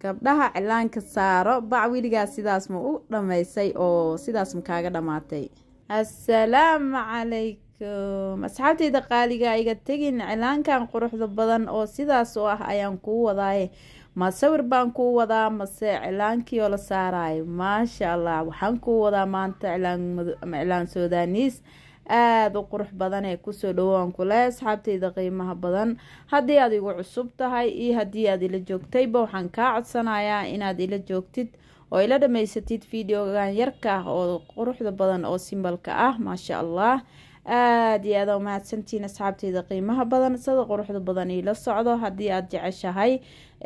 gabdhaha cilaanka saaro bac weligaas sidaas ma u dhammaysay oo sidaas ma kaaga dhammaatay assalaamu calaykum asxaabtayda qaaliga ah, iga tegin cilaankan quruxda badan oo sidaas oo ah ayaan kuu wadaaye ma sawir baan kuu wadaa mase cilaankii oo la saaraayo maasha allah waxaan kuu wadaa maanta cilaan soodaniis aada u qurux badan ee kusoo dhawaan kule asxaabteyda qiimaha badan haddii aad igu cusub tahay iyo haddii aad ila joogtayba waxaan kaa codsanayaa inaad ila joogtid oo ila dhamaysatid videogan yarka ah oo quruxda badan oo simbalka ah maasha allah aada iyo aada umahadsantiin asxaabteyda qiimaha badan sida quruxda badan iila socdo haddii aad jeceshahay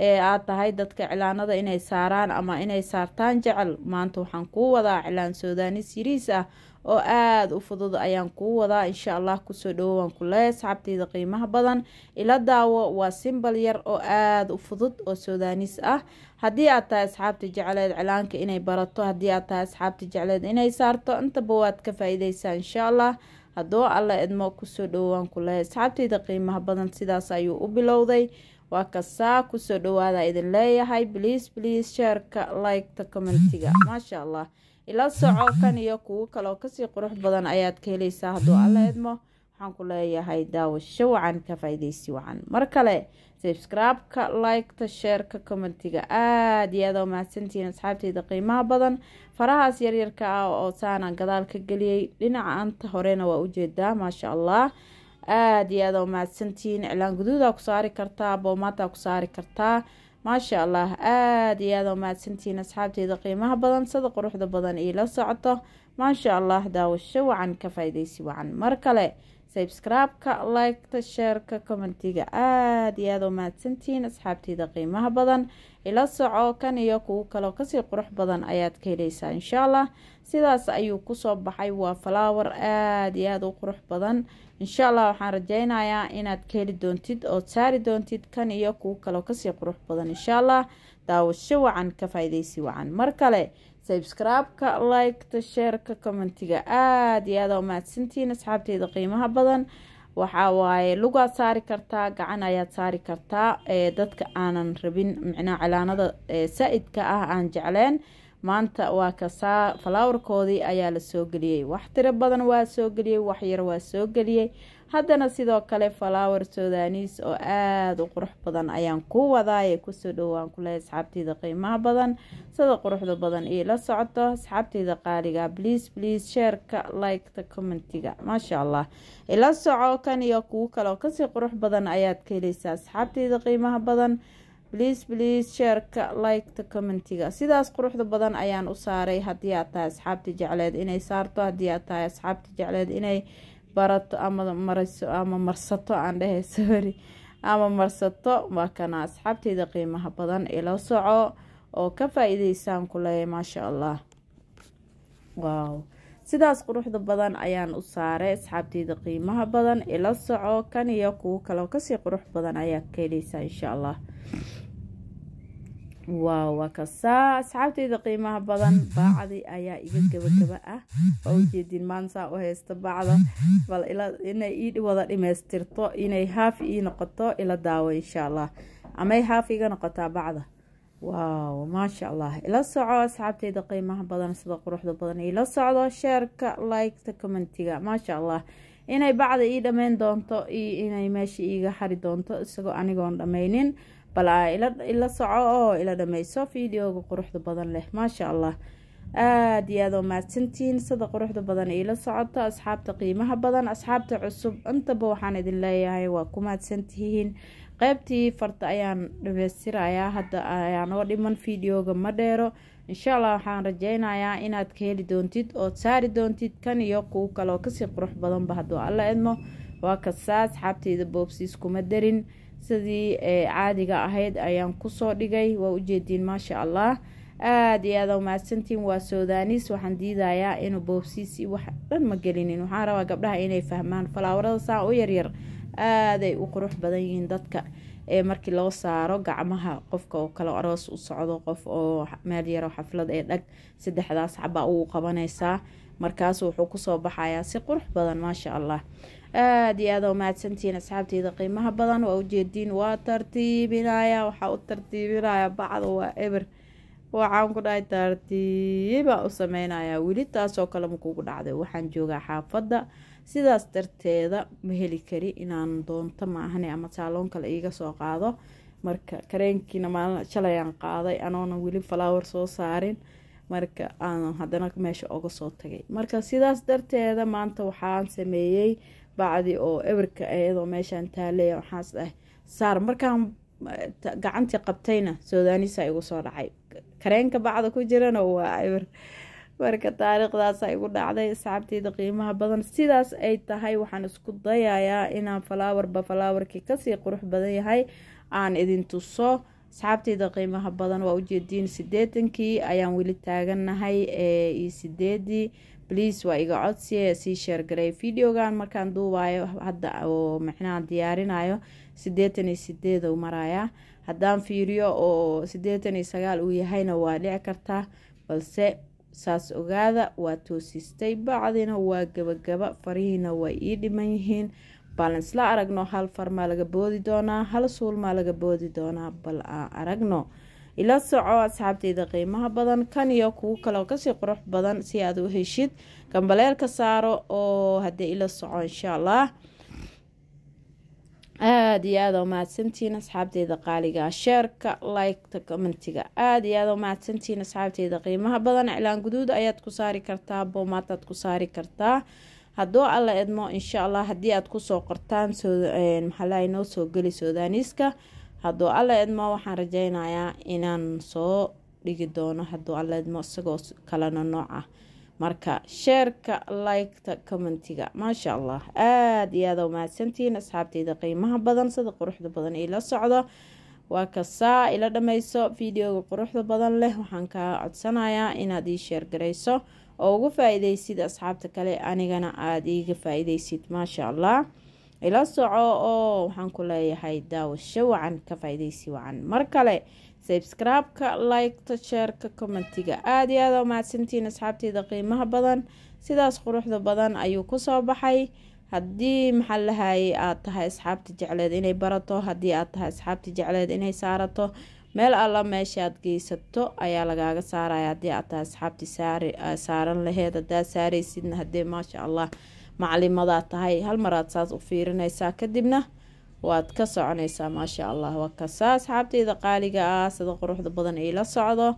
ee aad tahay dadka cilaanada inay saaraan ama inay saartaan jecel maanta waxaan kuu wadaa cilaan soodaanis yiriis ah oo aada u fudud ayaan kuu wadaa insha allah kusoo dhowo waan ku leeya qiimaha badan ila daawo waa simbal yar oo aada u fudud oo soodaanis ah haddii aad tahay asxaabta jecleed cilaanka inay barato haddii aad tahay asxaabta jecleed inay saarto intaba waad ka faa insha allah haddoo alla idmo kusoo dhowo waan ku leeya asxaabteyda qiimaha badan sidaas ayuu u bilowday waa kasaa kusoo dhawaada idin leeyahay bliis bliis sheerka liketa commentiga maasha allah ila soco kan iyo kuwo kaleo kasii qurux badan ayaad ka helaysaa hadduu alla edmo waxaan ku leeyahay daawasho wacan ka faa wacan mar kale sabscribe-ka liketa sheerka commentiga aad iyo aada oo mahadsantihiin asxaabteyda qiimaha badan farahaas yaryarka ah oo saana gadaal ka geliyey dhinaca anta horena waa ujeedaa maasha allah aada iyo aada u mahadsantihiin cilaan guduudaa ku saari kartaa boomaadaa ku saari kartaa maasha allah aada iyo aada u mahadsantihiin asxaabteeda qiimaha badan sada quruxda badan la socoto maasha allah daawasho wacan ka faa wacan mar kale sabscribe-ka like-ta sheerka commentiga aada iyo aada u mahadsantihiin asxaabteyda qiimaha badan ila soco kan iyo kugu kaleo kasii qurux badan ayaad ka heleysaa insha allah sidaas ayuu kusoo baxay waa falower aada iyo aada u qurux badan insha allah waxaan rajeynayaa inaad ka heli doontid ood saari doontid kan iyo kugu kaleo kasii qurux badan insha allah daawasho wacan ka faa wacan mar kale sabskraibka liketa sheerka commentiga aada iyo aada u mahadsantihiin asxaabteyda qiimaha badan waxaa waaye lugaad saari kartaa gacan ayaad saari kartaa ee dadka aanan rabin micnaa cilaanada saaidka ah aan jecleen maanta waa kasaa falaawarkoodii ayaa la soo geliyey wax tiro badan waa soo geliyey wax yar waa soo geliyey haddana sidoo kale falaawar sodaaniis oo aada u qurux badan ayaan ku wadaaye kusoo dhowaan kulehay asxaabteyda qiimaha badan sida quruxda badan iila socoto asxaabteyda qaaliga bliis bliis sheerka liketa commentiga maasha allah ila soco kan iyo kuwo kaleoo kasii qurux badan ayaad ka heleysaa asxaabteyda qiimaha badan bliis bliis sheerka liketa commentiga sidaas quruxda badan ayaan u saaray haddii aad tahay asxaabti jecleed inay saarto haddii aad tahay asxaabti jecleed inay barato ama marayso ama marsato aan dhehe sori ama marsato waa kana asxaabteyda qiimaha badan ila soco oo ka faa-iideysaan kuleeya maasha allah waaw sidaas quruxda badan ayaan u saaray asxaabteyda qiimaha badan ila soco kan iyo kuwo kaleo kasii qurux badan ayaa ka heleysaa insha allah waa wakasaa asxaabteyda qiimaha badan baacdi ayaa iga gabagaba ah waa ujeedin maansaa u haysta baacda bal inay ii wada dhimaystirto inay haaf ii noqoto ila daawo insha allah amay haaf iga noqotaa bacda waaw maasha allah ila soco asxaabteyda qiimaha badan sida quruxda badan ila socdo sheerka likta commentiga maasha allah inay bacda ii dhammayn doonto iyo inay meesha iiga xari doonto isagoo anigoon dhammaynin bal ila soco oo ila dhameyso videoga quruxda badan leh maasha allah aada iyo aada oo mahadsantihiin sida quruxda badan ila socoto asxaabta qiimaha badan asxaabta cusub intaba waxaan idin leeyahay waa ku mahadsantihiin qeybtii farta ayaan dhameystirayaa hadda ayaan oo dhiman videoga ma dheero insha allah waxaan rajeynayaa inaad ka heli doontid ood saari doontid kan iyo kuwo kale kasii qurux badanba hadduu alla idmo waa kasaa asxaabteyda boobsiis kuma darin sidii caadiga ahayd ayaan kusoo dhigay waa ujeediin maasha allah aada iyo aada umahadsantiin waa soodanis waxaan diidayaa inuu boobsiisi wax dhan ma gelinin waxaan rabaa gabdhaha inay fahmaan falaawarada saa u yaryar aaday u qurux badan yihiin dadka ee markii loo saaro gacmaha qofka oo kale aroos u socdo qof oo meel yaroo xaflad ee dhag saddexdaas cabaa ugu qabanaysaa markaas wuxuu kusoo baxayaa si qurux badan maasha allah aada iyo aada mahadsantihiin asxaabteyda qiimaha badan waa ujeediin waa tartiibinaya waxaa u tartiibinaya bacda waa eber waxaan ku dhahay tartiibaa u sameynayaa weli taasoo kale makuugu dhacday waxaan joogaa xaafada sidaas darteeda ma heli kari inaan doonto maahane ama saaloon kale iiga soo qaado marka kareenkiina maalin shalayaan qaaday anoona weli falaawar soo saarin marka aanan haddana meesha oga soo tagay marka sidaas darteeda maanta waxaan sameeyey bacdi oo ewerka iyadoo meeshaan taaleya waxaas ah saar markaan eh, gacantii qabtayna soodaanisa igu soo dhacay kareenka bacda ku jirana waa ewir marka taariikhdaasa igu dhacday asxaabteyda qiimaha badan sidaas ay tahay waxaan isku dayayaa inaan falaawarba falaawarkii kasii qurux badan yahay aan idin tuso asxaabteyda qiimaha badan waa ujeediin sideetankii ayaan weli taagannahay eh, iyo sideedii bliis waa iga codsiye eh, sii sheergaray videogan markaan duubaayo hadda oo micnaha diyaarinayo sideetan iyo sideed u marayaa haddaan fiiriyo oo sideetan iyo sagaal uu yahayna waa dhici kartaa balse saas ogaada waa toosistay bacdina waa gabagaba farihiina way ii dhiman yihiin baalan isla aragno hal farmaa laga boodi doonaa hal suul maa laga boodi doonaa bal aan aragno ila soco asxaabteyda qiimaha badan kan iyo kuwo kaleo kasii qurux badan si aad u heshid gambaleelka saaro oo haddee ila soco insha allah aada iyo aada oo mahadsantiin asxaabteyda qaaliga ah. sheerka liketa commentiga aada iyo aada oo mahadsantiin asxaabteyda qiimaha badan cilaan guduud ayaad ku saari kartaa boomaataad ku saari kartaa haduu alla idmo insha allah haddii aad kusoo qortaan maxaalaha noo soo geli soodaniiska hadduu alla idmo waxaan rajeynayaa inaan soo dhigi doono hadduu alla idmo isagoo kalena nooc ah marka sheerka liketa commentiga maasha allah aada iyo aada umahadsantihiin asxaabteyda qiimaha badan sida quruxda badan ila socdo waa kasaa ila dhammayso videoga quruxda badan leh waxaan kaa codsanayaa inaad ii sheergarayso oo uga faa-ideysid asxaabta kale anigana aada iiga faa-ideysid maasha allah ila soco oo waxaan ku leeyahay daawasho wacan ka faa wacan mar kale sabscribe-ka sheerka commentiga aada iyo aada oo mahadsantiin asxaabteyda qiimaha badan sidaas quruxda badan ayuu kusoo baxay haddii maxaa lahaayey aada tahay asxaabta jecleed inay barato haddii aad tahay asxaabta jecleed inay saarato meel alla meeshaad geysato ayaa lagaaga saaraya haddii aad tahay asxaabti ah, saaran laheed haddaad saaraysidna haddee maasha allah maclimadaad tahay hal maraad saas u fiirinaysaa kadibna waad ka soconaysaa maasha allah wakasa kasaa qaaliga ah sida quruxda badan iila socdo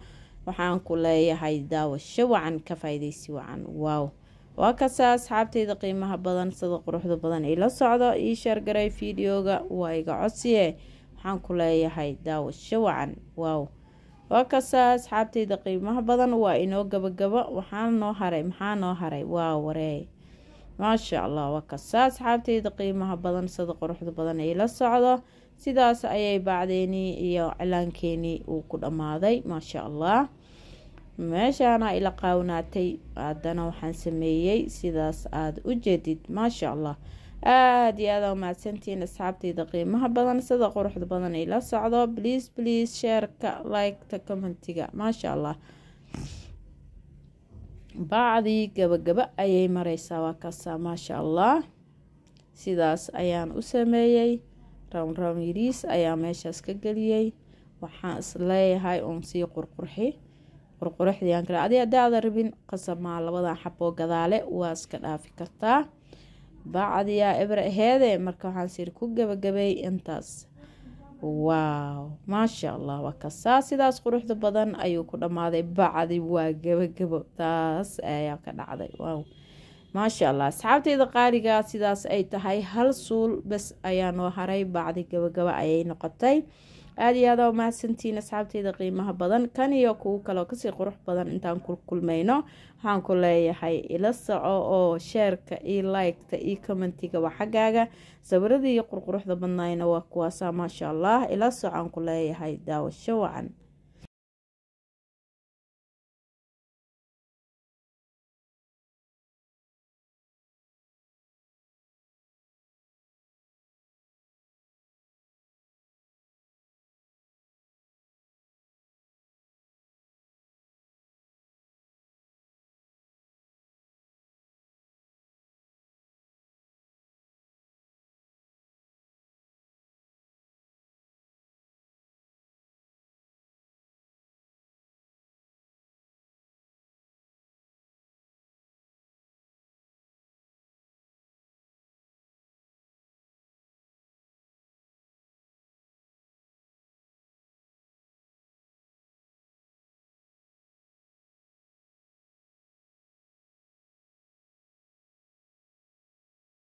waxaan ku leeyahay daawasho wacan ka faa wacan waaw waa kasa asxaabtayda qiimaha badan sida quruxda badan ila socdo ii sheergaray fiideoga waa iga codsiye waxaan ku leeyahay daawasho wacan waaw waa kasa asxaabtayda qiimaha badan waa inoo gabagabo waxaana noo haray maxaa noo haray waa waree maasha allah waa kasa asxaabteyda qiimaha badan sida quruxda badan ila socdo sidaas ayay bacdeenii iyo cilaankeenii uu ku dhammaaday maasha allah meeshaana ila qaawnaatay haddana waxaan sameeyey sidaas aad u jeedid maasha allah aada iyo aada umahadsantihiin asxaabtayda qiimaha badan sida quruxda badan ila socdo bliis bliis sheerka liketa commentiga maasha allah bacdii gabagaba ayay maraysaa waa kaasa maasha allah sidaas ayaan u sameeyey rown rown yiriis ayaa meeshaas ka geliyey waxaan isleeyahay uun sii qurqurxi qurquruxdayaan kale adi rabin qasamaa labadan xaboo gadaale waa iska dhaafi kartaa bacdiyaa eber aheede marka waxaan siri ku gabagabay intaas waaw maasha allah wakasaa sidaas quruxda badan ayuu ku dhammaaday bacdi waa gabagabo taas ayaa ka dhacday waaw maasha allah asxaabteyda qaariga sidaas ay tahay hal suul bes ayaa noo haray bacdi gabagabo ayay noqotay aada iyo aada mahadsantiin asxaabteyda qiimaha badan kan iyo kuwo kaleo kasii qurux badan intaan ku kulmayno waxaan ku leeyahay ila soco oo sheerka io liketa iyo commentiga waa xaggaaga sawiradii iyo qurquruxda badnaayna waa kuwaasaa maasha allah ila soco aan ku leeyahay daawasho wacan